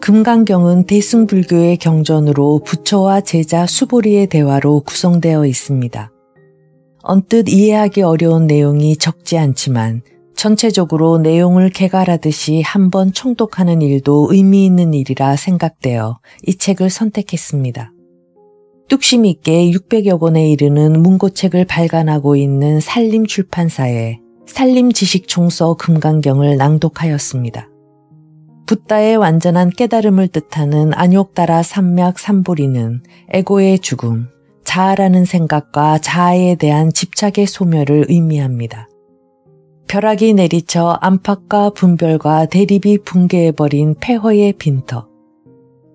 금강경은 대승불교의 경전으로 부처와 제자 수보리의 대화로 구성되어 있습니다. 언뜻 이해하기 어려운 내용이 적지 않지만 전체적으로 내용을 개괄하듯이 한번 총독하는 일도 의미 있는 일이라 생각되어 이 책을 선택했습니다. 뚝심 있게 600여 권에 이르는 문고책을 발간하고 있는 산림출판사의 산림지식총서 금강경을 낭독하였습니다. 붓다의 완전한 깨달음을 뜻하는 안욕따라 산맥 삼보리는 에고의 죽음, 자아라는 생각과 자아에 대한 집착의 소멸을 의미합니다. 벼락이 내리쳐 안팎과 분별과 대립이 붕괴해버린 폐허의 빈터.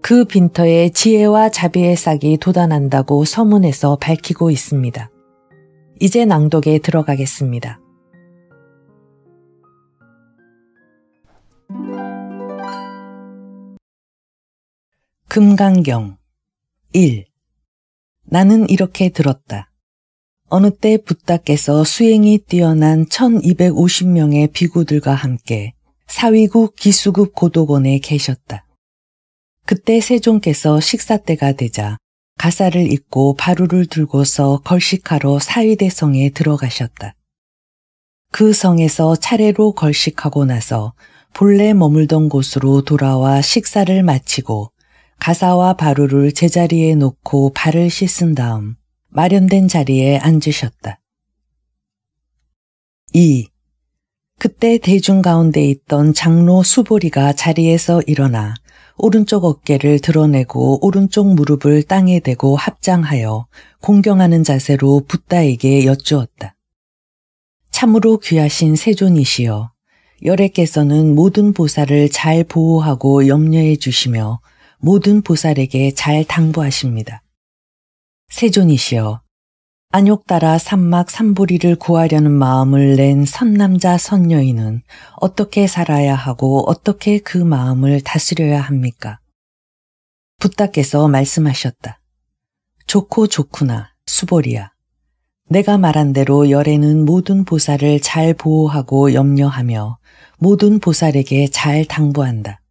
그 빈터에 지혜와 자비의 싹이 돋아난다고 서문에서 밝히고 있습니다. 이제 낭독에 들어가겠습니다. 금강경 1. 나는 이렇게 들었다. 어느 때 부다께서 수행이 뛰어난 1250명의 비구들과 함께 사위국 기수급 고도원에 계셨다. 그때 세종께서 식사 때가 되자 가사를 입고 바루를 들고서 걸식하러 사위대 성에 들어가셨다. 그 성에서 차례로 걸식하고 나서 본래 머물던 곳으로 돌아와 식사를 마치고 가사와 바루를 제자리에 놓고 발을 씻은 다음 마련된 자리에 앉으셨다. 2. 그때 대중 가운데 있던 장로 수보리가 자리에서 일어나 오른쪽 어깨를 드러내고 오른쪽 무릎을 땅에 대고 합장하여 공경하는 자세로 붓다에게 여쭈었다. 참으로 귀하신 세존이시여, 열애께서는 모든 보살을 잘 보호하고 염려해 주시며 모든 보살에게 잘 당부하십니다. 세존이시여, 안욕 따라 산막 산보리를 구하려는 마음을 낸 선남자 선녀인은 어떻게 살아야 하고 어떻게 그 마음을 다스려야 합니까? 부탁께서 말씀하셨다. 좋고 좋구나, 수보리야. 내가 말한 대로 열애는 모든 보살을 잘 보호하고 염려하며 모든 보살에게 잘 당부한다.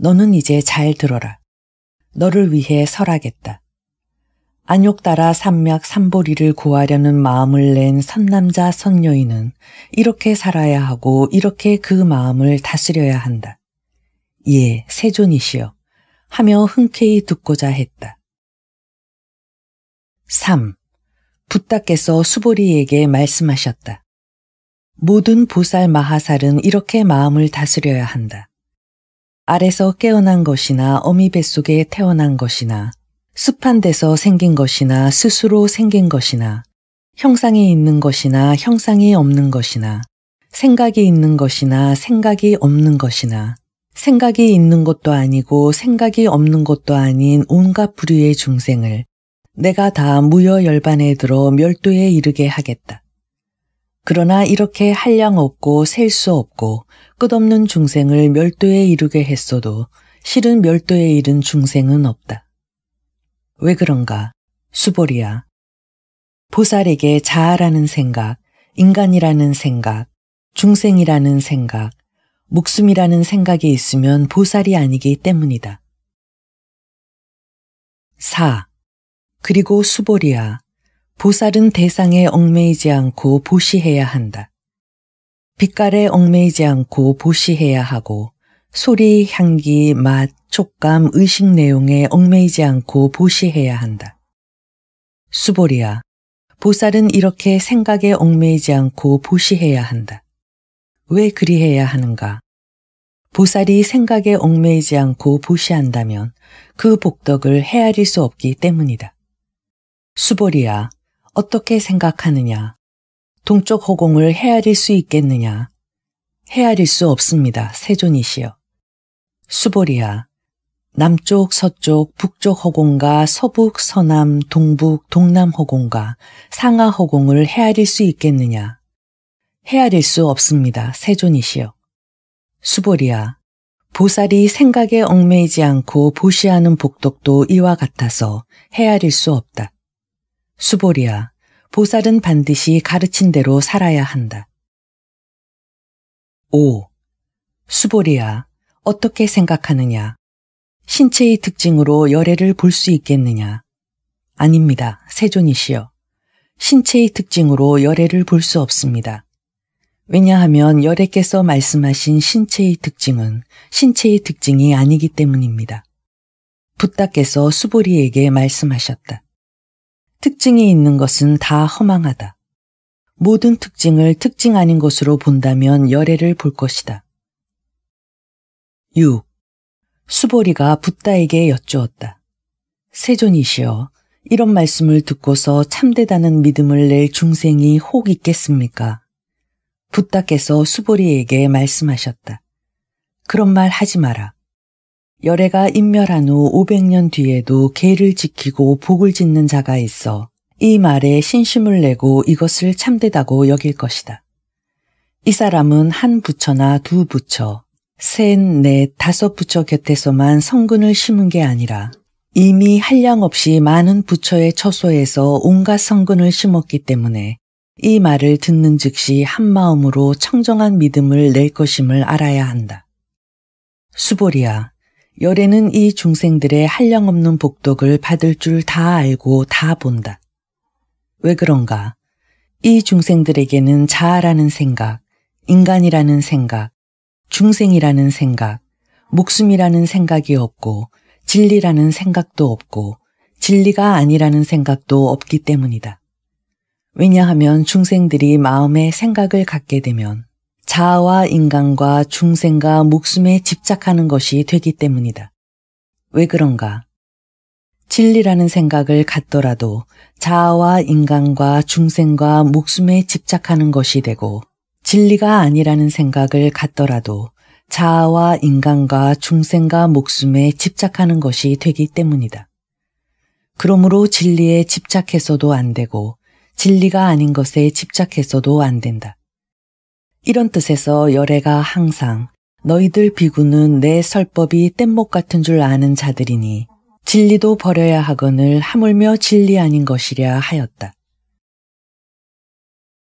너는 이제 잘 들어라. 너를 위해 설하겠다. 안욕 따라 산맥 삼보리를 구하려는 마음을 낸 선남자 선녀인은 이렇게 살아야 하고 이렇게 그 마음을 다스려야 한다. 예, 세존이시여. 하며 흔쾌히 듣고자 했다. 3. 부탁께서 수보리에게 말씀하셨다. 모든 보살 마하살은 이렇게 마음을 다스려야 한다. 알에서 깨어난 것이나 어미 뱃속에 태어난 것이나 습한 데서 생긴 것이나 스스로 생긴 것이나 형상이 있는 것이나 형상이 없는 것이나 생각이 있는 것이나 생각이 없는 것이나 생각이 있는 것도 아니고 생각이 없는 것도 아닌 온갖 부류의 중생을 내가 다 무여 열반에 들어 멸도에 이르게 하겠다. 그러나 이렇게 한량 없고 셀 수 없고 끝없는 중생을 멸도에 이르게 했어도 실은 멸도에 이른 중생은 없다. 왜 그런가? 수보리야. 보살에게 자아라는 생각, 인간이라는 생각, 중생이라는 생각, 목숨이라는 생각이 있으면 보살이 아니기 때문이다. 4. 그리고 수보리야. 보살은 대상에 얽매이지 않고 보시해야 한다. 빛깔에 얽매이지 않고 보시해야 하고 소리, 향기, 맛, 촉감, 의식 내용에 얽매이지 않고 보시해야 한다. 수보리아 보살은 이렇게 생각에 얽매이지 않고 보시해야 한다. 왜 그리해야 하는가? 보살이 생각에 얽매이지 않고 보시한다면 그 복덕을 헤아릴 수 없기 때문이다. 수보리아 어떻게 생각하느냐? 동쪽 허공을 헤아릴 수 있겠느냐? 헤아릴 수 없습니다. 세존이시여. 수보리야. 남쪽, 서쪽, 북쪽 허공과 서북, 서남, 동북, 동남 허공과 상하 허공을 헤아릴 수 있겠느냐? 헤아릴 수 없습니다. 세존이시여. 수보리야. 보살이 생각에 얽매이지 않고 보시하는 복덕도 이와 같아서 헤아릴 수 없다. 수보리아 보살은 반드시 가르친 대로 살아야 한다. 5. 수보리아 어떻게 생각하느냐? 신체의 특징으로 열애를 볼 수 있겠느냐? 아닙니다, 세존이시여. 신체의 특징으로 열애를 볼 수 없습니다. 왜냐하면 열애께서 말씀하신 신체의 특징은 신체의 특징이 아니기 때문입니다. 부탁께서 수보리에게 말씀하셨다. 특징이 있는 것은 다 허망하다. 모든 특징을 특징 아닌 것으로 본다면 열애를 볼 것이다. 6. 수보리가 붓다에게 여쭈었다. 세존이시여, 이런 말씀을 듣고서 참되다는 믿음을 낼 중생이 혹 있겠습니까? 붓다께서 수보리에게 말씀하셨다. 그런 말 하지 마라. 열애가 인멸한 후 500년 뒤에도 계를 지키고 복을 짓는 자가 있어 이 말에 신심을 내고 이것을 참되다고 여길 것이다. 이 사람은 한 부처나 두 부처, 셋, 넷, 다섯 부처 곁에서만 성근을 심은 게 아니라 이미 한량 없이 많은 부처의 처소에서 온갖 성근을 심었기 때문에 이 말을 듣는 즉시 한마음으로 청정한 믿음을 낼 것임을 알아야 한다. 수보리야, 열애는 이 중생들의 한량없는 복덕을 받을 줄 다 알고 다 본다. 왜 그런가? 이 중생들에게는 자아라는 생각, 인간이라는 생각, 중생이라는 생각, 목숨이라는 생각이 없고 진리라는 생각도 없고 진리가 아니라는 생각도 없기 때문이다. 왜냐하면 중생들이 마음에 생각을 갖게 되면 자아와 인간과 중생과 목숨에 집착하는 것이 되기 때문이다. 왜 그런가? 진리라는 생각을 갖더라도 자아와 인간과 중생과 목숨에 집착하는 것이 되고 진리가 아니라는 생각을 갖더라도 자아와 인간과 중생과 목숨에 집착하는 것이 되기 때문이다. 그러므로 진리에 집착해서도 안 되고 진리가 아닌 것에 집착해서도 안 된다. 이런 뜻에서 열애가 항상 너희들 비구는 내 설법이 뗏목 같은 줄 아는 자들이니 진리도 버려야 하거늘 하물며 진리 아닌 것이랴 하였다.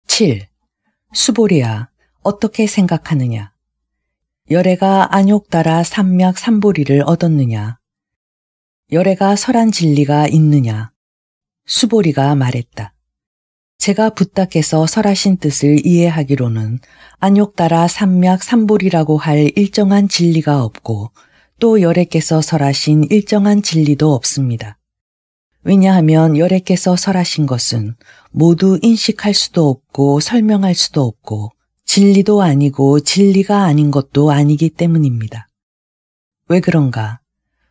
7. 수보리야 어떻게 생각하느냐 열애가 안욕 따라 산맥 삼보리를 얻었느냐 열애가 설한 진리가 있느냐 수보리가 말했다. 제가 부탁해서 설하신 뜻을 이해하기로는 안욕 따라 삼맥 삼보리라고할 일정한 진리가 없고 또여래께서 설하신 일정한 진리도 없습니다. 왜냐하면 여래께서 설하신 것은 모두 인식할 수도 없고 설명할 수도 없고 진리도 아니고 진리가 아닌 것도 아니기 때문입니다. 왜 그런가?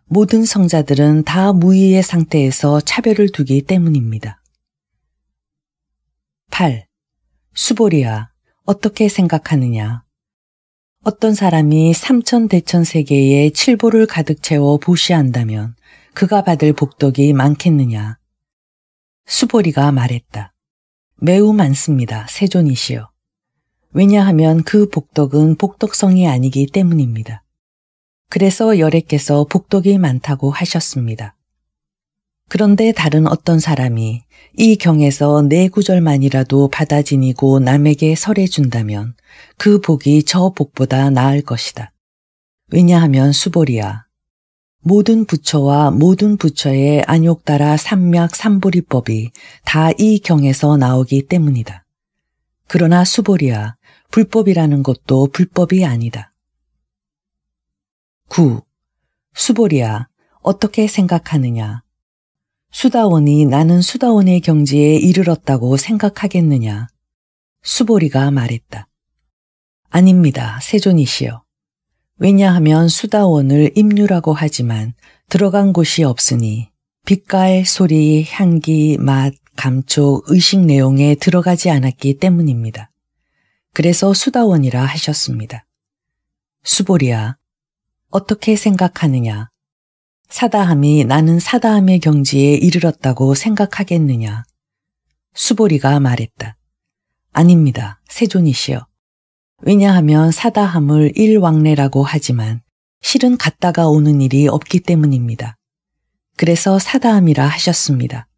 모든 성자들은 다 무의의 상태에서 차별을 두기 때문입니다. 8. 수보리아, 어떻게 생각하느냐? 어떤 사람이 삼천 대천 세계에 칠보를 가득 채워 보시한다면 그가 받을 복덕이 많겠느냐? 수보리가 말했다. 매우 많습니다, 세존이시여. 왜냐하면 그 복덕은 복덕성이 아니기 때문입니다. 그래서 여래께서 복덕이 많다고 하셨습니다. 그런데 다른 어떤 사람이 이 경에서 네 구절만이라도 받아 지니고 남에게 설해준다면 그 복이 저 복보다 나을 것이다. 왜냐하면 수보리야. 모든 부처와 모든 부처의 안욕 따라 삼맥 삼보리법이 다 이 경에서 나오기 때문이다. 그러나 수보리야, 불법이라는 것도 불법이 아니다. 9. 수보리야, 어떻게 생각하느냐? 수다원이 나는 수다원의 경지에 이르렀다고 생각하겠느냐. 수보리가 말했다. 아닙니다, 세존이시여. 왜냐하면 수다원을 임류라고 하지만 들어간 곳이 없으니 빛깔, 소리, 향기, 맛, 감초 의식 내용에 들어가지 않았기 때문입니다. 그래서 수다원이라 하셨습니다. 수보리야, 어떻게 생각하느냐? 사다함이 나는 사다함의 경지에 이르렀다고 생각하겠느냐. 수보리가 말했다. 아닙니다. 세존이시여. 왜냐하면 사다함을 일왕래라고 하지만 실은 갔다가 오는 일이 없기 때문입니다. 그래서 사다함이라 하셨습니다.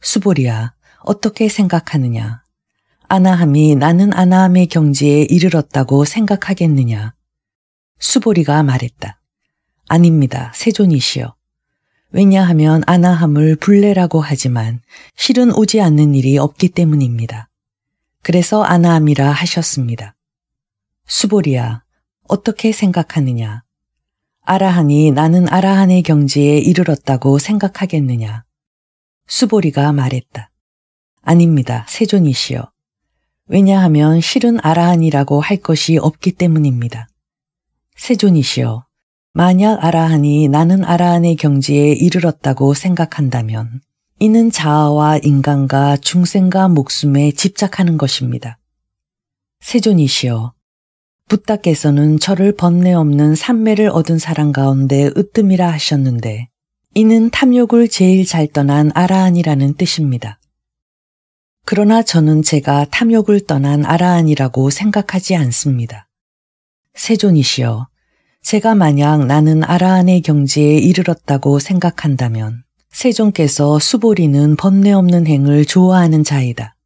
수보리야, 어떻게 생각하느냐? 아나함이 나는 아나함의 경지에 이르렀다고 생각하겠느냐? 수보리가 말했다. 아닙니다. 세존이시여. 왜냐하면 아나함을 불레라고 하지만 실은 오지 않는 일이 없기 때문입니다. 그래서 아나함이라 하셨습니다. 수보리야, 어떻게 생각하느냐? 아라한이 나는 아라한의 경지에 이르렀다고 생각하겠느냐? 수보리가 말했다. 아닙니다. 세존이시여. 왜냐하면 실은 아라한이라고 할 것이 없기 때문입니다. 세존이시여. 만약 아라한이 나는 아라한의 경지에 이르렀다고 생각한다면 이는 자아와 인간과 중생과 목숨에 집착하는 것입니다. 세존이시여, 부탁께서는 저를 번뇌 없는 산매를 얻은 사람 가운데 으뜸이라 하셨는데 이는 탐욕을 제일 잘 떠난 아라한이라는 뜻입니다. 그러나 저는 제가 탐욕을 떠난 아라한이라고 생각하지 않습니다. 세존이시여, 제가 만약 나는 아라한의 경지에 이르렀다고 생각한다면 세종께서 수보리는 번뇌 없는 행을 좋아하는 자이다.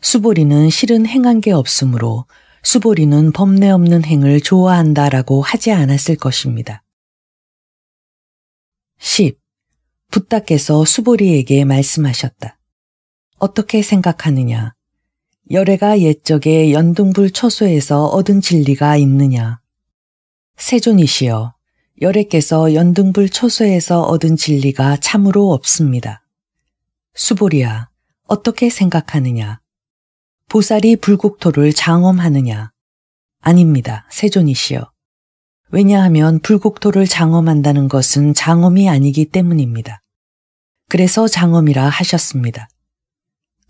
수보리는 실은 행한 게 없으므로 수보리는 범례 없는 행을 좋아한다라고 하지 않았을 것입니다. 10. 부탁께서 수보리에게 말씀하셨다. 어떻게 생각하느냐? 열애가 옛적에 연등불 처소에서 얻은 진리가 있느냐? 세존이시여 여래께서 연등불 초소에서 얻은 진리가 참으로 없습니다. 수보리야 어떻게 생각하느냐? 보살이 불국토를 장엄하느냐? 아닙니다. 세존이시여. 왜냐하면 불국토를 장엄한다는 것은 장엄이 아니기 때문입니다. 그래서 장엄이라 하셨습니다.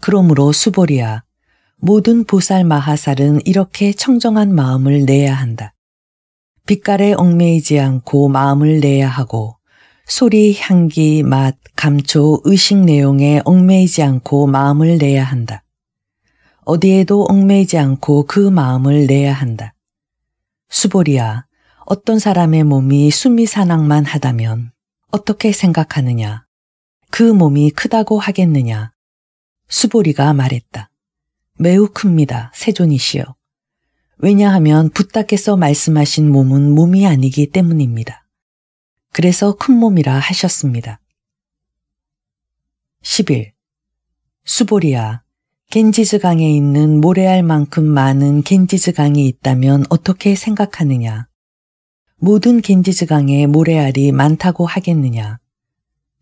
그러므로 수보리야 모든 보살 마하살은 이렇게 청정한 마음을 내야 한다. 빛깔에 얽매이지 않고 마음을 내야 하고 소리, 향기, 맛, 감초, 의식 내용에 얽매이지 않고 마음을 내야 한다. 어디에도 얽매이지 않고 그 마음을 내야 한다. 수보리야, 어떤 사람의 몸이 수미산악만 하다면 어떻게 생각하느냐? 그 몸이 크다고 하겠느냐? 수보리가 말했다. 매우 큽니다, 세존이시여. 왜냐하면 부탁해서 말씀하신 몸은 몸이 아니기 때문입니다. 그래서 큰 몸이라 하셨습니다. 1 1 수보리아, 겐지즈 강에 있는 모래알만큼 많은 겐지즈 강이 있다면 어떻게 생각하느냐? 모든 겐지즈 강에 모래알이 많다고 하겠느냐?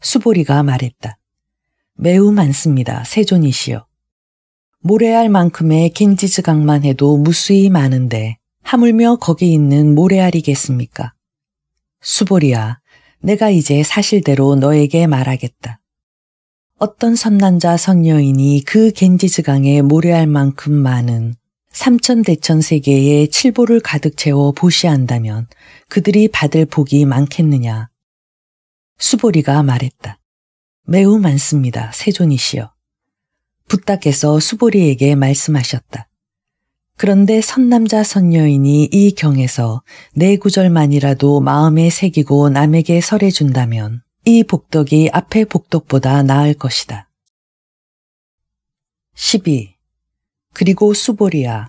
수보리가 말했다. 매우 많습니다. 세존이시여. 모래알만큼의 갱지즈강만 해도 무수히 많은데 하물며 거기 있는 모래알이겠습니까? 수보리야, 내가 이제 사실대로 너에게 말하겠다. 어떤 선난자 선녀인이 그 겐지즈강의 모래알만큼 많은 삼천대천 세계의 칠보를 가득 채워 보시한다면 그들이 받을 복이 많겠느냐. 수보리가 말했다. 매우 많습니다, 세존이시여. 부탁해서 수보리에게 말씀하셨다. 그런데 선남자 선녀인이 이 경에서 내 네 구절만이라도 마음에 새기고 남에게 설해준다면 이 복덕이 앞의 복덕보다 나을 것이다. 12. 그리고 수보리야.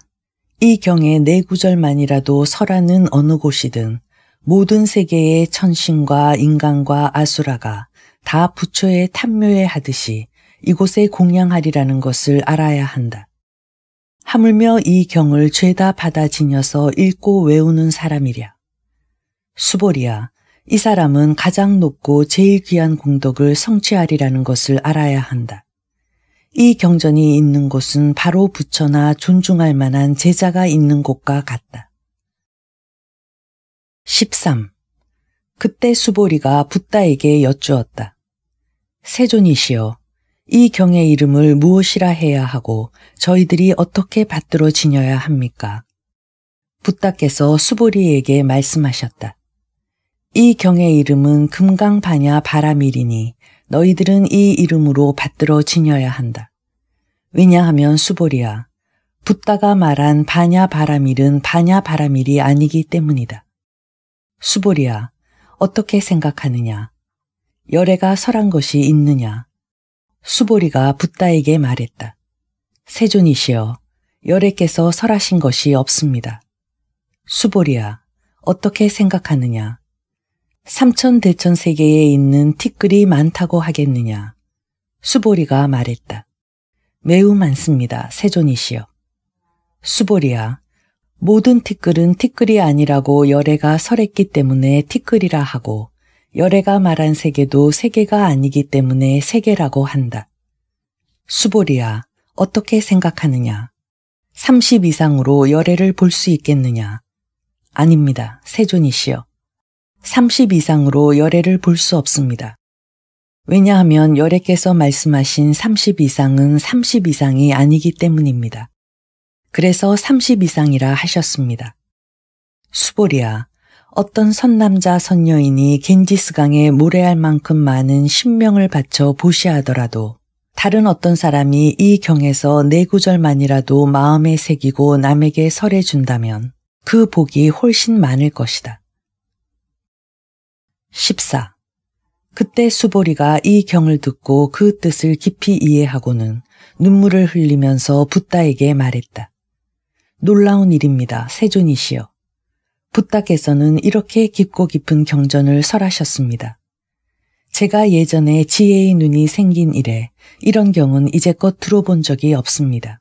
이 경의 내 네 구절만이라도 설하는 어느 곳이든 모든 세계의 천신과 인간과 아수라가 다부처에탐묘해 하듯이 이곳에 공양하리라는 것을 알아야 한다. 하물며 이 경을 죄다 받아 지녀서 읽고 외우는 사람이랴. 수보리야, 이 사람은 가장 높고 제일 귀한 공덕을 성취하리라는 것을 알아야 한다. 이 경전이 있는 곳은 바로 부처나 존중할 만한 제자가 있는 곳과 같다. 13. 그때 수보리가 붓다에게 여쭈었다. 세존이시여, 이 경의 이름을 무엇이라 해야 하고 저희들이 어떻게 받들어 지녀야 합니까? 부탁께서 수보리에게 말씀하셨다. 이 경의 이름은 금강바냐바람이니 너희들은 이 이름으로 받들어 지녀야 한다. 왜냐하면 수보리야, 붓다가 말한 바냐 바람일은 바냐 바람일이 아니기 때문이다. 수보리야, 어떻게 생각하느냐? 열애가 설한 것이 있느냐? 수보리가 붓다에게 말했다. 세존이시여, 여래께서 설하신 것이 없습니다. 수보리야, 어떻게 생각하느냐? 삼천 대천 세계에 있는 티끌이 많다고 하겠느냐? 수보리가 말했다. 매우 많습니다, 세존이시여. 수보리야, 모든 티끌은 티끌이 아니라고 여래가 설했기 때문에 티끌이라 하고 열애가 말한 세계도 세계가 아니기 때문에 세계라고 한다. 수보리야, 어떻게 생각하느냐? 30 이상으로 열애를 볼 수 있겠느냐? 아닙니다, 세존이시여. 30 이상으로 열애를 볼 수 없습니다. 왜냐하면 열애께서 말씀하신 30 이상은 30 이상이 아니기 때문입니다. 그래서 30 이상이라 하셨습니다. 수보리아 어떤 선남자 선녀인이 겐지스강에 모래할 만큼 많은 신명을 바쳐 보시하더라도 다른 어떤 사람이 이 경에서 네 구절만이라도 마음에 새기고 남에게 설해 준다면 그 복이 훨씬 많을 것이다. 14. 그때 수보리가 이 경을 듣고 그 뜻을 깊이 이해하고는 눈물을 흘리면서 붓다에게 말했다. 놀라운 일입니다, 세존이시여. 부탁에서는 이렇게 깊고 깊은 경전을 설하셨습니다. 제가 예전에 지혜의 눈이 생긴 이래 이런 경은 이제껏 들어본 적이 없습니다.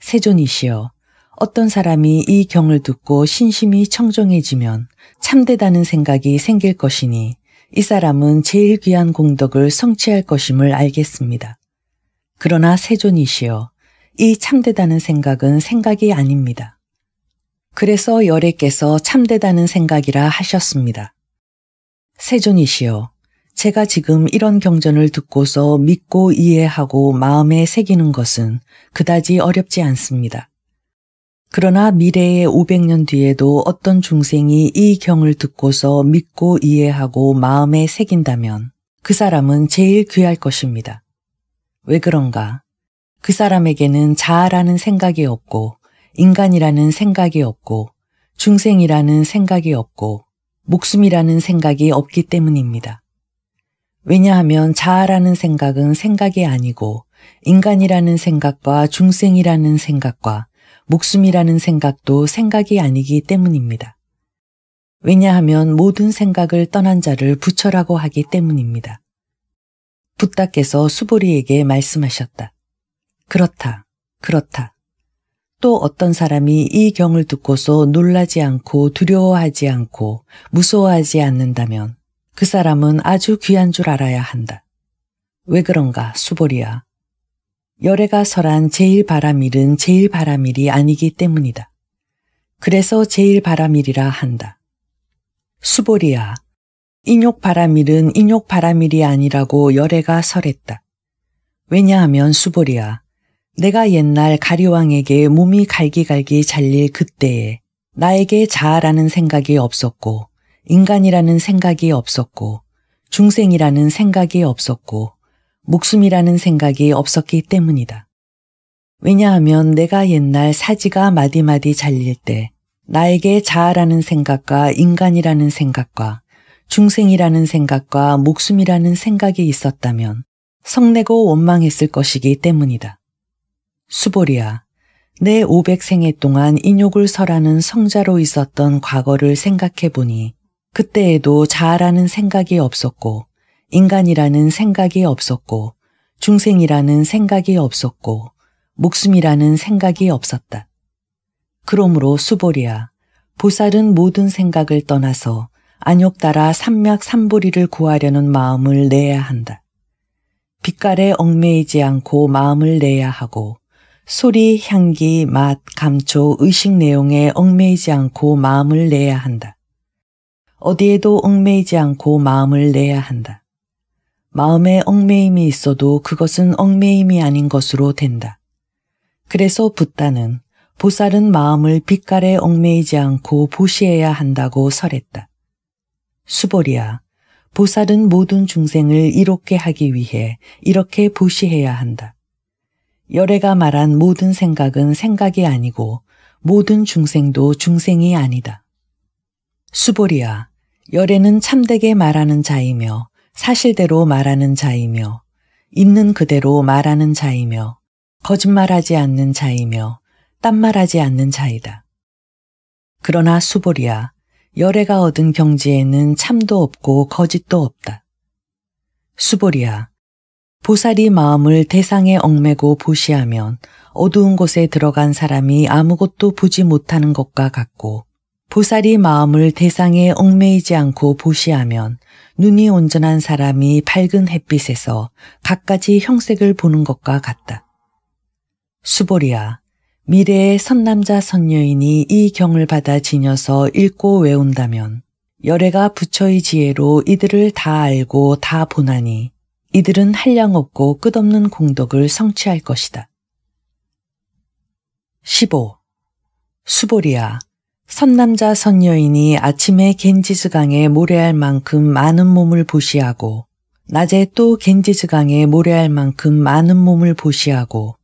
세존이시여, 어떤 사람이 이 경을 듣고 신심이 청정해지면 참되다는 생각이 생길 것이니 이 사람은 제일 귀한 공덕을 성취할 것임을 알겠습니다. 그러나 세존이시여, 이 참되다는 생각은 생각이 아닙니다. 그래서 열애께서 참되다는 생각이라 하셨습니다. 세존이시여, 제가 지금 이런 경전을 듣고서 믿고 이해하고 마음에 새기는 것은 그다지 어렵지 않습니다. 그러나 미래의 500년 뒤에도 어떤 중생이 이 경을 듣고서 믿고 이해하고 마음에 새긴다면 그 사람은 제일 귀할 것입니다. 왜 그런가? 그 사람에게는 자아라는 생각이 없고 인간이라는 생각이 없고 중생이라는 생각이 없고 목숨이라는 생각이 없기 때문입니다. 왜냐하면 자아라는 생각은 생각이 아니고 인간이라는 생각과 중생이라는 생각과 목숨이라는 생각도 생각이 아니기 때문입니다. 왜냐하면 모든 생각을 떠난 자를 부처라고 하기 때문입니다. 부탁께서 수보리에게 말씀하셨다. 그렇다, 그렇다. 또 어떤 사람이 이 경을 듣고서 놀라지 않고 두려워하지 않고 무서워하지 않는다면 그 사람은 아주 귀한 줄 알아야 한다. 왜 그런가, 수보리야. 열애가 설한 제일 바람일은 제일 바람일이 아니기 때문이다. 그래서 제일 바람일이라 한다. 수보리야. 인욕 바람일은 인욕 바람일이 아니라고 열애가 설했다. 왜냐하면 수보리야. 내가 옛날 가리왕에게 몸이 갈기갈기 잘릴 그때에 나에게 자아라는 생각이 없었고 인간이라는 생각이 없었고 중생이라는 생각이 없었고 목숨이라는 생각이 없었기 때문이다. 왜냐하면 내가 옛날 사지가 마디마디 잘릴 때 나에게 자아라는 생각과 인간이라는 생각과 중생이라는 생각과 목숨이라는 생각이 있었다면 성내고 원망했을 것이기 때문이다. 수보리아내 500생애 동안 인욕을 설하는 성자로 있었던 과거를 생각해 보니 그때에도 자아라는 생각이 없었고 인간이라는 생각이 없었고 중생이라는 생각이 없었고 목숨이라는 생각이 없었다. 그러므로 수보리아 보살은 모든 생각을 떠나서 안욕 따라 삼맥 삼보리를 구하려는 마음을 내야 한다. 빛깔에 얽매이지 않고 마음을 내야 하고 소리, 향기, 맛, 감초, 의식 내용에 얽매이지 않고 마음을 내야 한다. 어디에도 얽매이지 않고 마음을 내야 한다. 마음에 얽매임이 있어도 그것은 얽매임이 아닌 것으로 된다. 그래서 붓다는 보살은 마음을 빛깔에 얽매이지 않고 보시해야 한다고 설했다. 수보리야, 보살은 모든 중생을 이롭게 하기 위해 이렇게 보시해야 한다. 열애가 말한 모든 생각은 생각이 아니고 모든 중생도 중생이 아니다. 수보리야, 열애는 참되게 말하는 자이며 사실대로 말하는 자이며 있는 그대로 말하는 자이며 거짓말하지 않는 자이며 딴말하지 않는 자이다. 그러나 수보리야, 열애가 얻은 경지에는 참도 없고 거짓도 없다. 수보리야, 보살이 마음을 대상에 얽매고 보시하면 어두운 곳에 들어간 사람이 아무것도 보지 못하는 것과 같고 보살이 마음을 대상에 얽매이지 않고 보시하면 눈이 온전한 사람이 밝은 햇빛에서 갖가지 형색을 보는 것과 같다. 수보리아, 미래의 선남자 선녀인이 이 경을 받아 지녀서 읽고 외운다면 열애가 부처의 지혜로 이들을 다 알고 다 보나니 이들은 한량없고 끝없는 공덕을 성취할 것이다. 15. 수보리아 선남자 선녀인이 아침에 겐지스강에 모래할 만큼 많은 몸을 보시하고 낮에 또 겐지스강에 모래할 만큼 많은 몸을 보시하고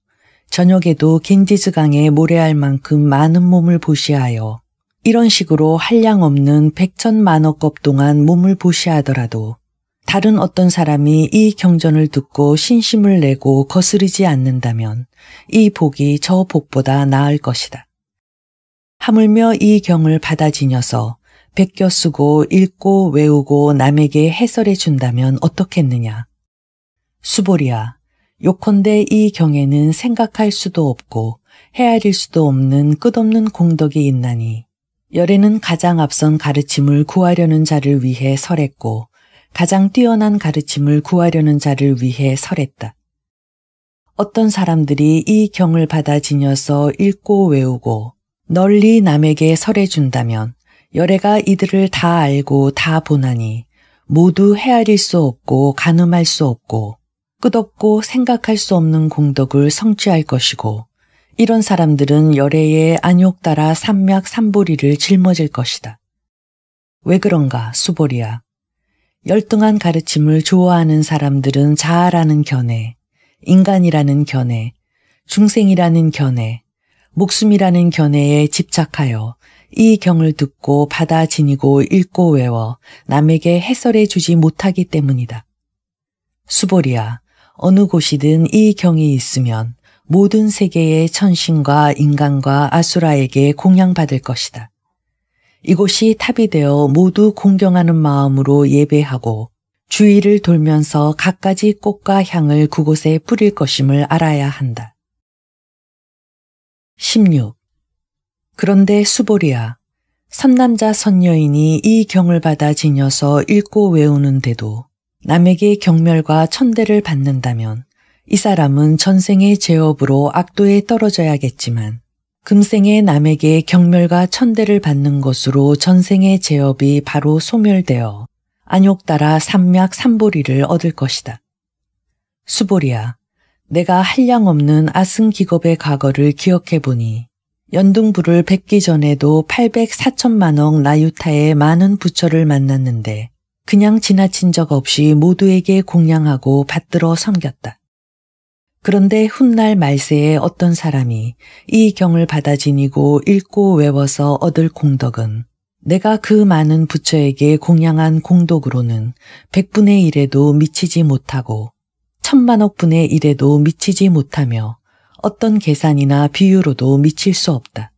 저녁에도 겐지스강에 모래할 만큼 많은 몸을 보시하여 이런 식으로 한량 없는 백천만억겁 동안 몸을 보시하더라도 다른 어떤 사람이 이 경전을 듣고 신심을 내고 거스르지 않는다면 이 복이 저 복보다 나을 것이다. 하물며 이 경을 받아 지녀서 베껴 쓰고 읽고 외우고 남에게 해설해 준다면 어떻겠느냐. 수보리야, 요컨대 이 경에는 생각할 수도 없고 헤아릴 수도 없는 끝없는 공덕이 있나니 열에는 가장 앞선 가르침을 구하려는 자를 위해 설했고 가장 뛰어난 가르침을 구하려는 자를 위해 설했다. 어떤 사람들이 이 경을 받아 지녀서 읽고 외우고 널리 남에게 설해준다면 열애가 이들을 다 알고 다 보나니 모두 헤아릴 수 없고 가늠할 수 없고 끝없고 생각할 수 없는 공덕을 성취할 것이고 이런 사람들은 열애의 안욕 따라 삼맥 삼보리를 짊어질 것이다. 왜 그런가 수보리야. 열등한 가르침을 좋아하는 사람들은 자아라는 견해, 인간이라는 견해, 중생이라는 견해, 목숨이라는 견해에 집착하여 이 경을 듣고 받아 지니고 읽고 외워 남에게 해설해 주지 못하기 때문이다. 수보리야, 어느 곳이든 이 경이 있으면 모든 세계의 천신과 인간과 아수라에게 공양받을 것이다. 이곳이 탑이 되어 모두 공경하는 마음으로 예배하고 주위를 돌면서 갖가지 꽃과 향을 그곳에 뿌릴 것임을 알아야 한다. 16. 그런데 수보리아, 선남자 선녀인이 이 경을 받아 지녀서 읽고 외우는데도 남에게 경멸과 천대를 받는다면 이 사람은 전생의 제업으로 악도에 떨어져야겠지만 금생에 남에게 경멸과 천대를 받는 것으로 전생의 제업이 바로 소멸되어 안욕 따라 삼맥 삼보리를 얻을 것이다. 수보리야, 내가 한량 없는 아승 기겁의 과거를 기억해 보니 연등부를 뵙기 전에도 800 4천만억 라유타의 많은 부처를 만났는데 그냥 지나친 적 없이 모두에게 공양하고 받들어 섬겼다. 그런데 훗날 말세에 어떤 사람이 이 경을 받아 지니고 읽고 외워서 얻을 공덕은 내가 그 많은 부처에게 공양한 공덕으로는 백분의 일에도 미치지 못하고 천만억분의 일에도 미치지 못하며 어떤 계산이나 비유로도 미칠 수 없다.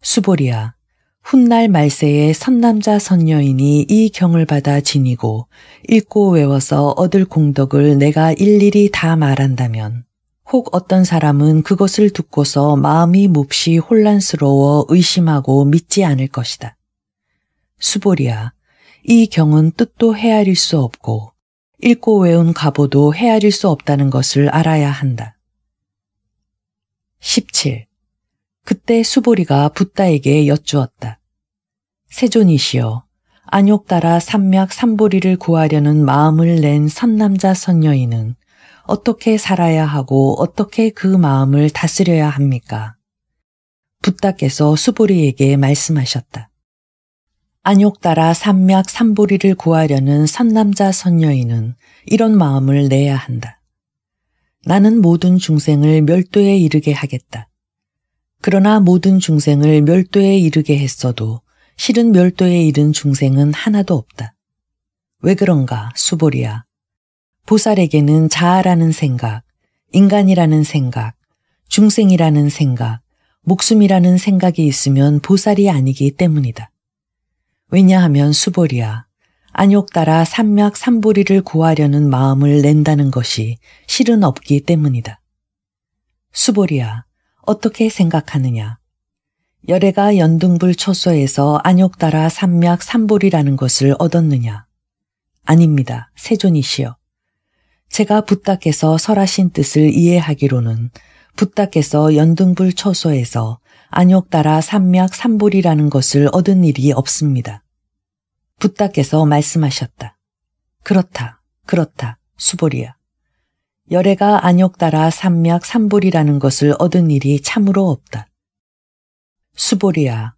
수보리야, 훗날 말세에 선남자 선녀인이 이 경을 받아 지니고 읽고 외워서 얻을 공덕을 내가 일일이 다 말한다면 혹 어떤 사람은 그것을 듣고서 마음이 몹시 혼란스러워 의심하고 믿지 않을 것이다. 수보리야, 이 경은 뜻도 헤아릴 수 없고 읽고 외운 가보도 헤아릴 수 없다는 것을 알아야 한다. 17. 그때 수보리가 붓다에게 여쭈었다. 세존이시여, 안욕 따라 산맥 삼보리를 구하려는 마음을 낸 선남자 선녀인은 어떻게 살아야 하고 어떻게 그 마음을 다스려야 합니까? 붓다께서 수보리에게 말씀하셨다. 안욕 따라 산맥 삼보리를 구하려는 선남자 선녀인은 이런 마음을 내야 한다. 나는 모든 중생을 멸도에 이르게 하겠다. 그러나 모든 중생을 멸도에 이르게 했어도 실은 멸도에 이른 중생은 하나도 없다. 왜 그런가, 수보리야. 보살에게는 자아라는 생각, 인간이라는 생각, 중생이라는 생각, 목숨이라는 생각이 있으면 보살이 아니기 때문이다. 왜냐하면 수보리야. 안욕 따라 산맥 삼보리를 구하려는 마음을 낸다는 것이 실은 없기 때문이다. 수보리야. 어떻게 생각하느냐. 열애가 연등불 초소에서 안욕 따라 삼맥삼보리라는 것을 얻었느냐. 아닙니다. 세존이시여. 제가 부탁께서 설하신 뜻을 이해하기로는 부탁께서 연등불 초소에서 안욕 따라 삼맥삼보리라는 것을 얻은 일이 없습니다. 부탁께서 말씀하셨다. 그렇다. 그렇다. 수보리야. 열애가 안욕 따라 삼맥 삼불이라는 것을 얻은 일이 참으로 없다. 수보리야,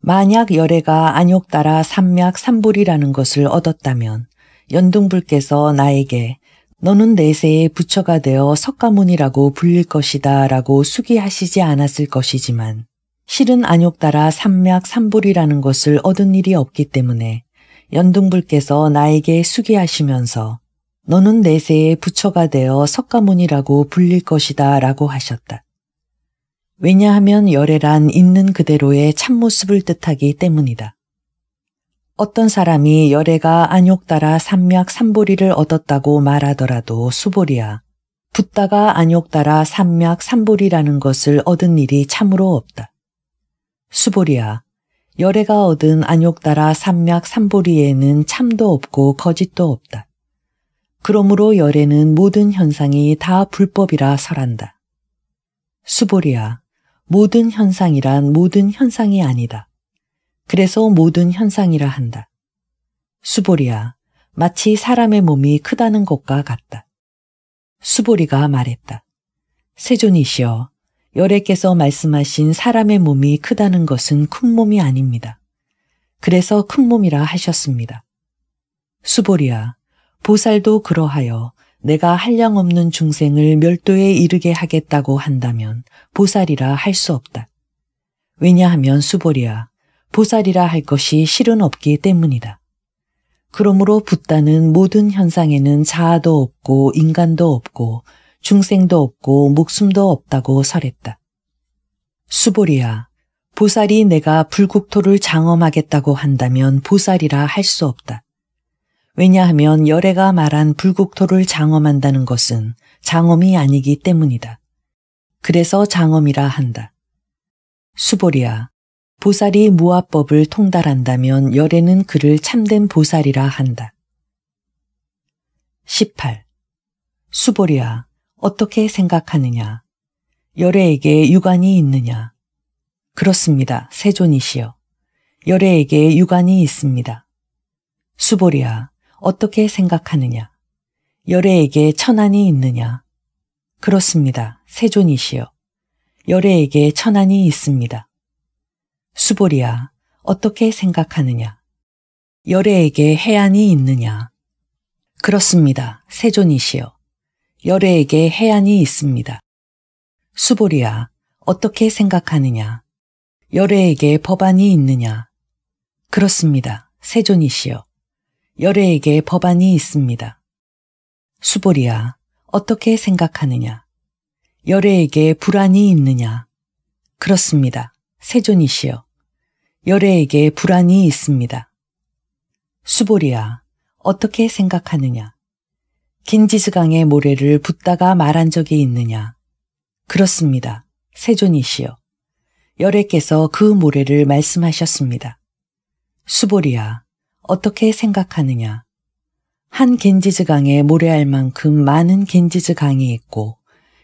만약 열애가 안욕 따라 삼맥 삼불이라는 것을 얻었다면 연등불께서 나에게 너는 내세의 부처가 되어 석가문이라고 불릴 것이다 라고 수기하시지 않았을 것이지만 실은 안욕 따라 삼맥 삼불이라는 것을 얻은 일이 없기 때문에 연등불께서 나에게 수기하시면서 너는 내세의 부처가 되어 석가모니라고 불릴 것이다 라고 하셨다. 왜냐하면 열애란 있는 그대로의 참모습을 뜻하기 때문이다. 어떤 사람이 열애가 안욕 따라 삼맥 삼보리를 얻었다고 말하더라도 수보리야. 붙다가 안욕 따라 삼맥 삼보리라는 것을 얻은 일이 참으로 없다. 수보리야. 열애가 얻은 안욕 따라 삼맥 삼보리에는 참도 없고 거짓도 없다. 그러므로 열애는 모든 현상이 다 불법이라 설한다. 수보리아 모든 현상이란 모든 현상이 아니다. 그래서 모든 현상이라 한다. 수보리아 마치 사람의 몸이 크다는 것과 같다. 수보리가 말했다. 세존이시여, 열애께서 말씀하신 사람의 몸이 크다는 것은 큰 몸이 아닙니다. 그래서 큰 몸이라 하셨습니다. 수보리아 보살도 그러하여 내가 한량 없는 중생을 멸도에 이르게 하겠다고 한다면 보살이라 할 수 없다. 왜냐하면 수보리야 보살이라 할 것이 실은 없기 때문이다. 그러므로 붓다는 모든 현상에는 자아도 없고 인간도 없고 중생도 없고 목숨도 없다고 설했다. 수보리야 보살이 내가 불국토를 장엄하겠다고 한다면 보살이라 할 수 없다. 왜냐하면 열애가 말한 불국토를 장엄한다는 것은 장엄이 아니기 때문이다. 그래서 장엄이라 한다. 수보리야, 보살이 무아법을 통달한다면 열애는 그를 참된 보살이라 한다. 18. 수보리야, 어떻게 생각하느냐? 열애에게 유관이 있느냐? 그렇습니다. 세존이시여. 열애에게 유관이 있습니다. 수보리야, 어떻게 생각하느냐? 열애에게 천안이 있느냐? 그렇습니다. 세존이시여. 열애에게 천안이 있습니다. 수보리아 어떻게 생각하느냐? 열애에게 해안이 있느냐? 그렇습니다. 세존이시여. 열애에게 해안이 있습니다. 수보리아 어떻게 생각하느냐? 열애에게 법안이 있느냐? 그렇습니다. 세존이시여. 여래에게 법안이 있습니다. 수보리야, 어떻게 생각하느냐? 여래에게 불안이 있느냐? 그렇습니다. 세존이시여. 여래에게 불안이 있습니다. 수보리야, 어떻게 생각하느냐? 긴지스강의 모래를 붓다가 말한 적이 있느냐? 그렇습니다. 세존이시여. 여래께서그 모래를 말씀하셨습니다. 수보리야, 어떻게 생각하느냐. 한 겐지즈 강에 모래알 만큼 많은 겐지즈 강이 있고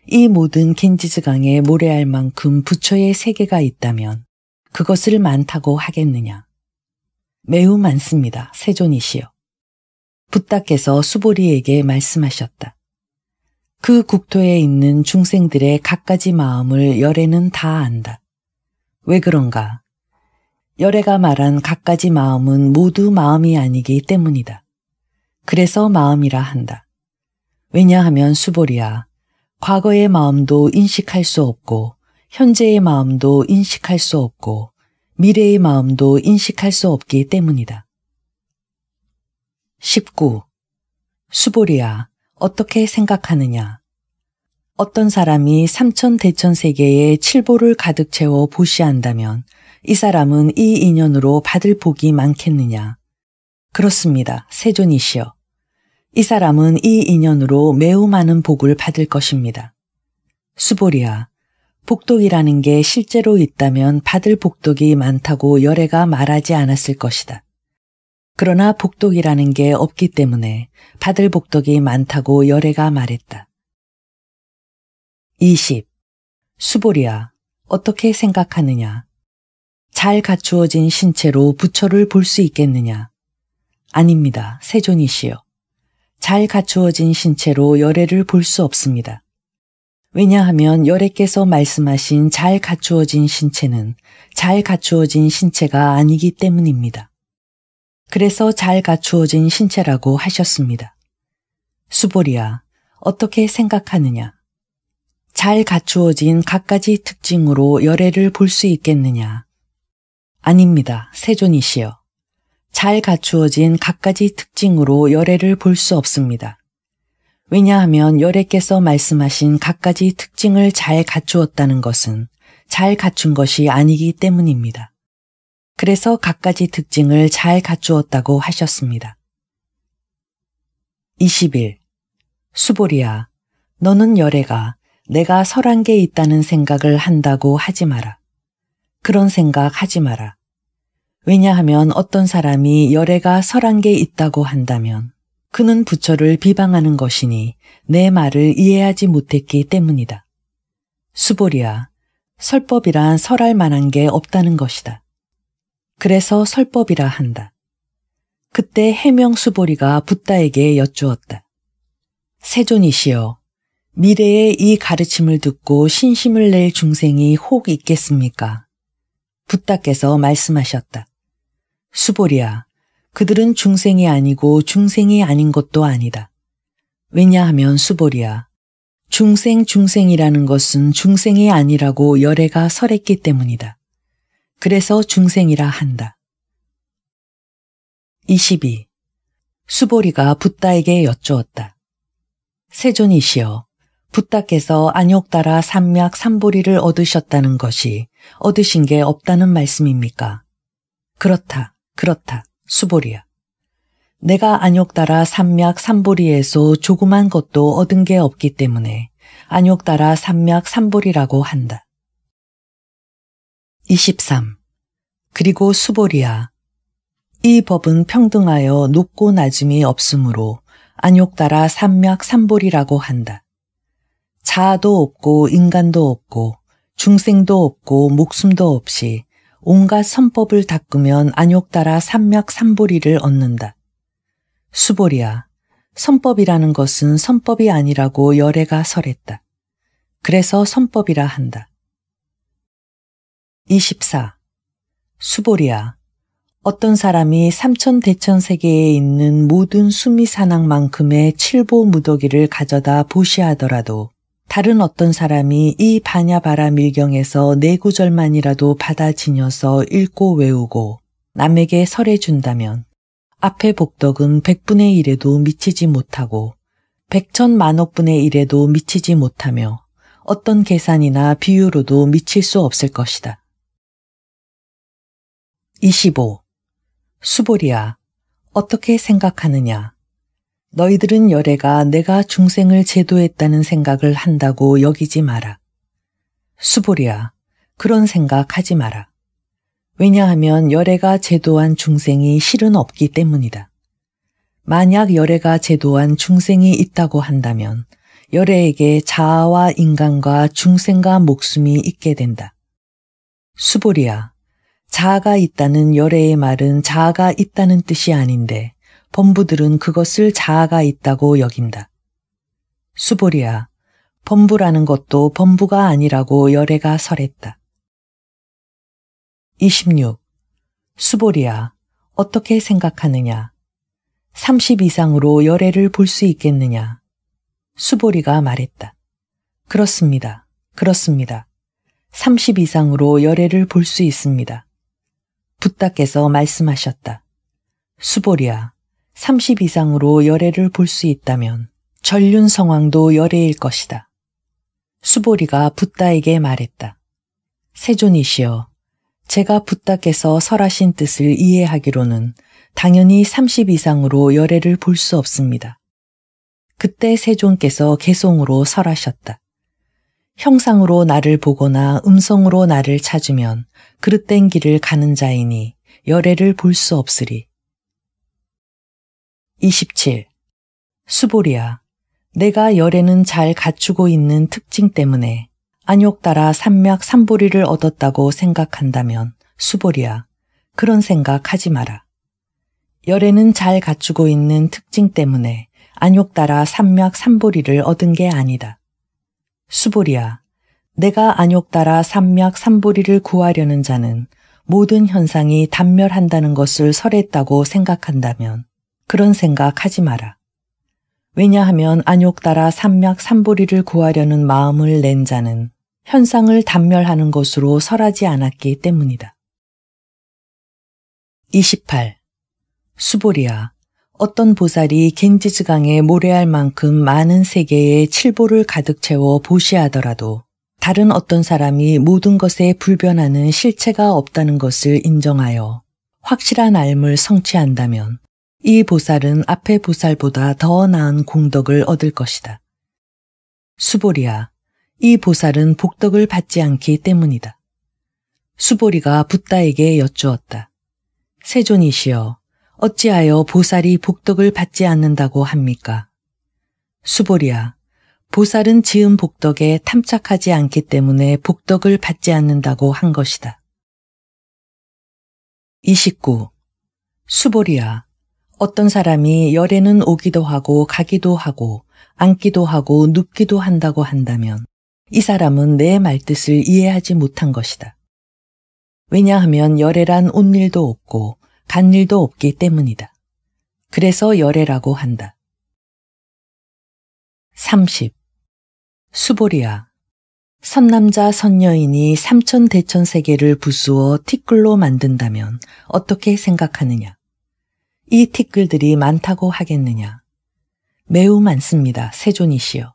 이 모든 겐지즈 강에 모래알 만큼 부처의 세계가 있다면 그것을 많다고 하겠느냐. 매우 많습니다. 세존이시여. 부탁께서 수보리에게 말씀하셨다. 그 국토에 있는 중생들의 각가지 마음을 열에는 다 안다. 왜 그런가? 열애가 말한 갖가지 마음은 모두 마음이 아니기 때문이다. 그래서 마음이라 한다. 왜냐하면 수보리야, 과거의 마음도 인식할 수 없고, 현재의 마음도 인식할 수 없고, 미래의 마음도 인식할 수 없기 때문이다. 19. 수보리야, 어떻게 생각하느냐? 어떤 사람이 삼천 대천 세계에 칠보를 가득 채워 보시한다면 이 사람은 이 인연으로 받을 복이 많겠느냐. 그렇습니다. 세존이시여. 이 사람은 이 인연으로 매우 많은 복을 받을 것입니다. 수보리아, 복독이라는게 실제로 있다면 받을 복독이 많다고 열애가 말하지 않았을 것이다. 그러나 복독이라는게 없기 때문에 받을 복독이 많다고 열애가 말했다. 20. 수보리아, 어떻게 생각하느냐? 잘 갖추어진 신체로 부처를 볼 수 있겠느냐? 아닙니다. 세존이시여. 잘 갖추어진 신체로 열애를 볼 수 없습니다. 왜냐하면 열애께서 말씀하신 잘 갖추어진 신체는 잘 갖추어진 신체가 아니기 때문입니다. 그래서 잘 갖추어진 신체라고 하셨습니다. 수보리야, 어떻게 생각하느냐? 잘 갖추어진 갖가지 특징으로 열애를 볼 수 있겠느냐? 아닙니다. 세존이 시여. 잘 갖추어진 갖가지 특징으로 열애를 볼 수 없습니다. 왜냐하면 열애께서 말씀하신 갖가지 특징을 잘 갖추었다는 것은 잘 갖춘 것이 아니기 때문입니다. 그래서 갖가지 특징을 잘 갖추었다고 하셨습니다. 21. 수보리야, 너는 열애가 내가 설한 게 있다는 생각을 한다고 하지 마라. 그런 생각 하지 마라. 왜냐하면 어떤 사람이 열애가 설한 게 있다고 한다면 그는 부처를 비방하는 것이니 내 말을 이해하지 못했기 때문이다. 수보리야, 설법이란 설할 만한 게 없다는 것이다. 그래서 설법이라 한다. 그때 해명 수보리가 붓다에게 여쭈었다. 세존이시여, 미래에이 가르침을 듣고 신심을 낼 중생이 혹 있겠습니까? 부탁께서 말씀하셨다. 수보리야, 그들은 중생이 아니고 중생이 아닌 것도 아니다. 왜냐하면 수보리야, 중생 중생이라는 것은 중생이 아니라고 열애가 설했기 때문이다. 그래서 중생이라 한다. 22. 수보리가 붓다에게 여쭈었다. 세존이시여, 부탁해서 안욕 따라 삼맥 삼보리를 얻으셨다는 것이 얻으신 게 없다는 말씀입니까? 그렇다, 그렇다, 수보리야. 내가 안욕 따라 삼맥 삼보리에서 조그만 것도 얻은 게 없기 때문에 안욕 따라 삼맥 삼보리라고 한다. 23. 그리고 수보리야. 이 법은 평등하여 높고 낮음이 없으므로 안욕 따라 삼맥 삼보리라고 한다. 자도 없고 인간도 없고 중생도 없고 목숨도 없이 온갖 선법을 닦으면 안욕 따라 삼맥 삼보리를 얻는다. 수보리야, 선법이라는 것은 선법이 아니라고 열애가 설했다. 그래서 선법이라 한다. 24. 수보리야, 어떤 사람이 삼천 대천 세계에 있는 모든 수미산악만큼의 칠보 무더기를 가져다 보시하더라도 다른 어떤 사람이 이 반야바라 밀경에서 네 구절만이라도 받아 지녀서 읽고 외우고 남에게 설해준다면 앞의 복덕은 백분의 일에도 미치지 못하고 백천 만억분의 일에도 미치지 못하며 어떤 계산이나 비유로도 미칠 수 없을 것이다. 25. 수보리아, 어떻게 생각하느냐? 너희들은 여래가 내가 중생을 제도했다는 생각을 한다고 여기지 마라. 수보리야, 그런 생각 하지 마라. 왜냐하면 여래가 제도한 중생이 실은 없기 때문이다. 만약 여래가 제도한 중생이 있다고 한다면 여래에게 자아와 인간과 중생과 목숨이 있게 된다. 수보리야, 자아가 있다는 여래의 말은 자아가 있다는 뜻이 아닌데 범부들은 그것을 자아가 있다고 여긴다. 수보리아 범부라는 것도 범부가 아니라고 열애가 설했다. 26. 수보리아 어떻게 생각하느냐? 30 이상으로 열애를 볼 수 있겠느냐? 수보리가 말했다. 그렇습니다. 그렇습니다. 30 이상으로 열애를 볼 수 있습니다. 부탁께서 말씀하셨다. 수보리아 30 이상으로 열애를 볼 수 있다면 전륜 성황도 열애일 것이다. 수보리가 붓다에게 말했다. 세존이시여, 제가 붓다께서 설하신 뜻을 이해하기로는 당연히 30 이상으로 열애를 볼 수 없습니다. 그때 세존께서 개송으로 설하셨다. 형상으로 나를 보거나 음성으로 나를 찾으면 그릇된 길을 가는 자이니 열애를 볼 수 없으리. 27. 수보리아. 내가 열에는 잘 갖추고 있는 특징 때문에 안욕 따라 산맥 산보리를 얻었다고 생각한다면 수보리아. 그런 생각하지 마라. 열에는 잘 갖추고 있는 특징 때문에 안욕 따라 산맥 산보리를 얻은 게 아니다. 수보리아. 내가 안욕 따라 산맥 산보리를 구하려는 자는 모든 현상이 단멸한다는 것을 설했다고 생각한다면 그런 생각하지 마라. 왜냐하면 안욕 따라 산맥 산보리를 구하려는 마음을 낸 자는 현상을 단멸하는 것으로 설하지 않았기 때문이다. 28. 수보리아 어떤 보살이 겐지즈강에 모래할 만큼 많은 세계의 칠보를 가득 채워 보시하더라도 다른 어떤 사람이 모든 것에 불변하는 실체가 없다는 것을 인정하여 확실한 알을 성취한다면 이 보살은 앞의 보살보다 더 나은 공덕을 얻을 것이다. 수보리야, 이 보살은 복덕을 받지 않기 때문이다. 수보리가 붓다에게 여쭈었다. 세존이시여, 어찌하여 보살이 복덕을 받지 않는다고 합니까? 수보리야, 보살은 지은 복덕에 탐착하지 않기 때문에 복덕을 받지 않는다고 한 것이다. 29. 수보리야, 어떤 사람이 열에는 오기도 하고 가기도 하고 앉기도 하고 눕기도 한다고 한다면 이 사람은 내 말뜻을 이해하지 못한 것이다. 왜냐하면 열애란 온 일도 없고 간 일도 없기 때문이다. 그래서 열애라고 한다. 30. 수보리아. 선남자 선녀인이 삼천 대천 세계를 부수어 티끌로 만든다면 어떻게 생각하느냐? 이 티끌들이 많다고 하겠느냐. 매우 많습니다, 세존이시여.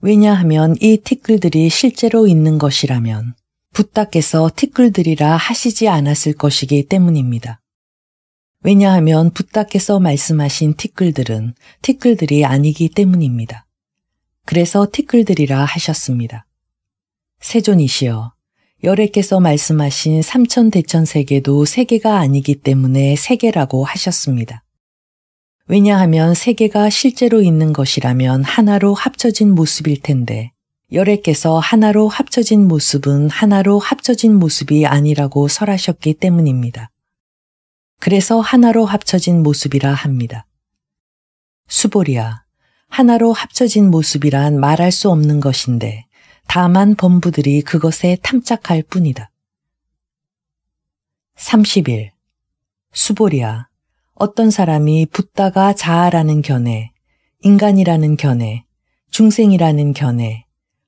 왜냐하면 이 티끌들이 실제로 있는 것이라면 부탁께서 티끌들이라 하시지 않았을 것이기 때문입니다. 왜냐하면 부탁께서 말씀하신 티끌들은 티끌들이 아니기 때문입니다. 그래서 티끌들이라 하셨습니다. 세존이시여, 여래께서 말씀하신 삼천 대천 세계도 세계가 아니기 때문에 세계라고 하셨습니다. 왜냐하면 세계가 실제로 있는 것이라면 하나로 합쳐진 모습일 텐데 여래께서 하나로 합쳐진 모습은 하나로 합쳐진 모습이 아니라고 설하셨기 때문입니다. 그래서 하나로 합쳐진 모습이라 합니다. 수보리아, 하나로 합쳐진 모습이란 말할 수 없는 것인데 다만 범부들이 그것에 탐착할 뿐이다. 30일 수보리아 어떤 사람이 붓다가 자아라는 견해, 인간이라는 견해, 중생이라는 견해,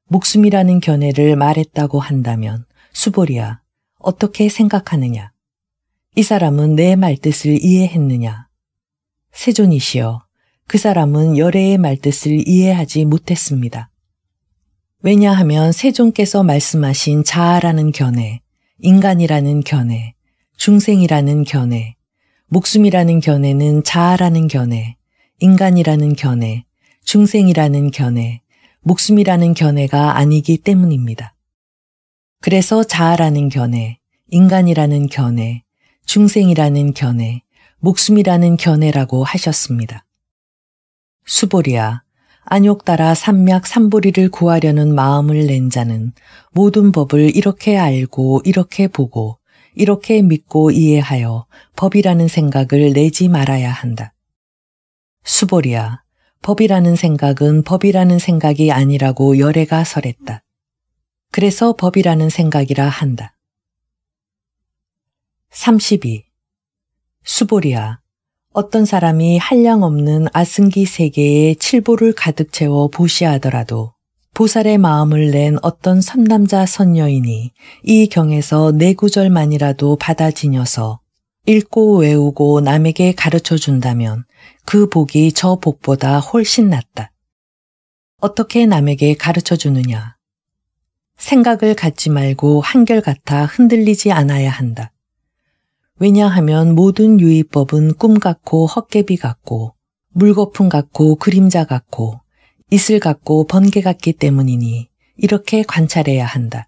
목숨이라는 견해를 말했다고 한다면 수보리아 어떻게 생각하느냐? 이 사람은 내 말뜻을 이해했느냐? 세존이시여, 그 사람은 열애의 말뜻을 이해하지 못했습니다. 왜냐하면 세종께서 말씀하신 자아라는 견해, 인간이라는 견해, 중생이라는 견해, 목숨이라는 견해는 자아라는 견해, 인간이라는 견해, 중생이라는 견해, 목숨이라는 견해가 아니기 때문입니다. 그래서 자아라는 견해, 인간이라는 견해, 중생이라는 견해, 목숨이라는 견해라고 하셨습니다. 수보리아, 안욕 따라 산맥 삼보리를 구하려는 마음을 낸 자는 모든 법을 이렇게 알고 이렇게 보고 이렇게 믿고 이해하여 법이라는 생각을 내지 말아야 한다. 수보리야, 법이라는 생각은 법이라는 생각이 아니라고 열애가 설했다. 그래서 법이라는 생각이라 한다. 32. 수보리야, 어떤 사람이 한량없는 아승기 세계에 칠보를 가득 채워 보시하더라도 보살의 마음을 낸 어떤 선남자 선녀이니 이 경에서 네 구절만이라도 받아 지녀서 읽고 외우고 남에게 가르쳐 준다면 그 복이 저 복보다 훨씬 낫다. 어떻게 남에게 가르쳐 주느냐. 생각을 갖지 말고 한결같아 흔들리지 않아야 한다. 왜냐하면 모든 유의법은 꿈 같고 헛개비 같고 물거품 같고 그림자 같고 이슬 같고 번개 같기 때문이니 이렇게 관찰해야 한다.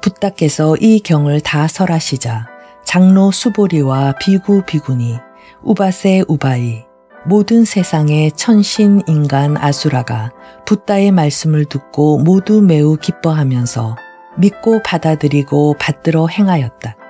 부탁해서 이 경을 다 설하시자 장로 수보리와 비구 비구니 우바세 우바이 모든 세상의 천신 인간 아수라가 붓다의 말씀을 듣고 모두 매우 기뻐하면서 믿고 받아들이고 받들어 행하였다.